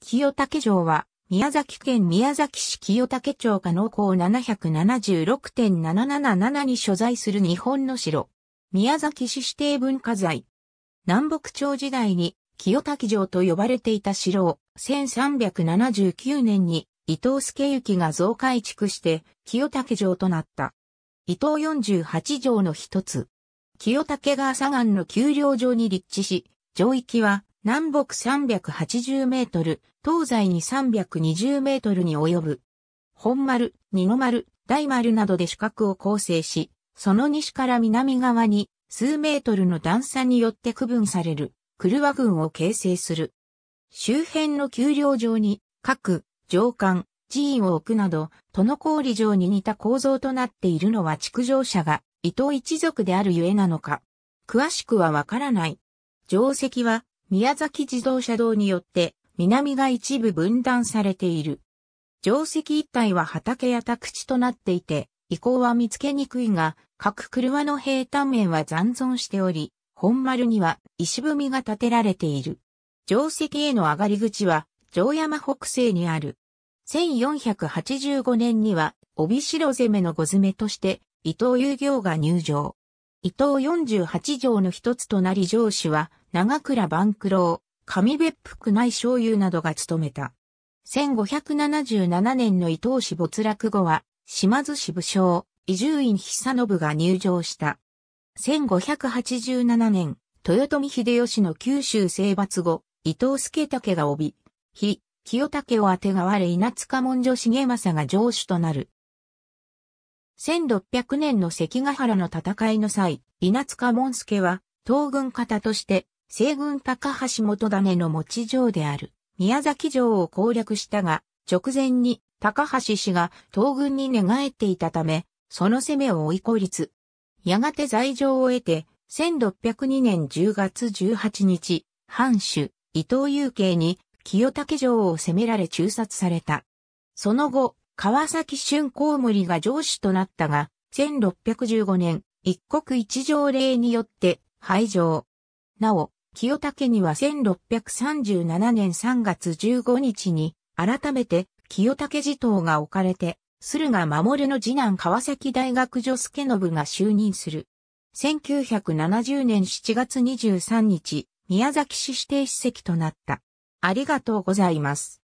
清武城は、宮崎県宮崎市清武町加納港776.777に所在する日本の城。宮崎市指定文化財。南北朝時代に清武城と呼ばれていた城を1379年に伊藤助行が増改築して清武城となった。伊藤48城の一つ。清武川左岸の丘陵上に立地し、城域は南北380メートル、東西に320メートルに及ぶ。本丸、二の丸、大丸などで主角を構成し、その西から南側に数メートルの段差によって区分される、クワ群を形成する。周辺の丘陵上に、各、上官、寺院を置くなど、の氷城に似た構造となっているのは築城者が伊藤一族であるゆえなのか。詳しくはわからない。城石は宮崎自動車道によって南が一部分断されている。定石一帯は畑や宅地となっていて、遺構は見つけにくいが、各車の平坦面は残存しており、本丸には石踏みが建てられている。定石への上がり口は、城山北西にある。1485年には、帯城攻めの御詰めとして、伊藤遊行が入場。伊東十八条の一つとなり上司は長倉万九郎、上別府内醤油などが務めた。1577年の伊東氏没落後は、島津市武将、伊集院久信が入城した。1587年、豊臣秀吉の九州征伐後、伊藤助武が帯、日、清武をあてがわれ稲塚文書重政が城主となる。1600年の関ヶ原の戦いの際、稲塚門助は、東軍方として、西軍高橋元種の持ち城である、宮崎城を攻略したが、直前に高橋氏が東軍に寝返っていたため、その攻めを追い孤立。やがて罪状を得て、1602年10月18日、藩主、伊藤祐慶に清武城を攻められ中殺された。その後、川崎春光森が上司となったが、1615年、一国一条例によって廃城。なお、清武には1637年3月15日に、改めて清武寺等が置かれて、駿河守の次男川崎大学助助信が就任する。1970年7月23日、宮崎市指定史跡となった。ありがとうございます。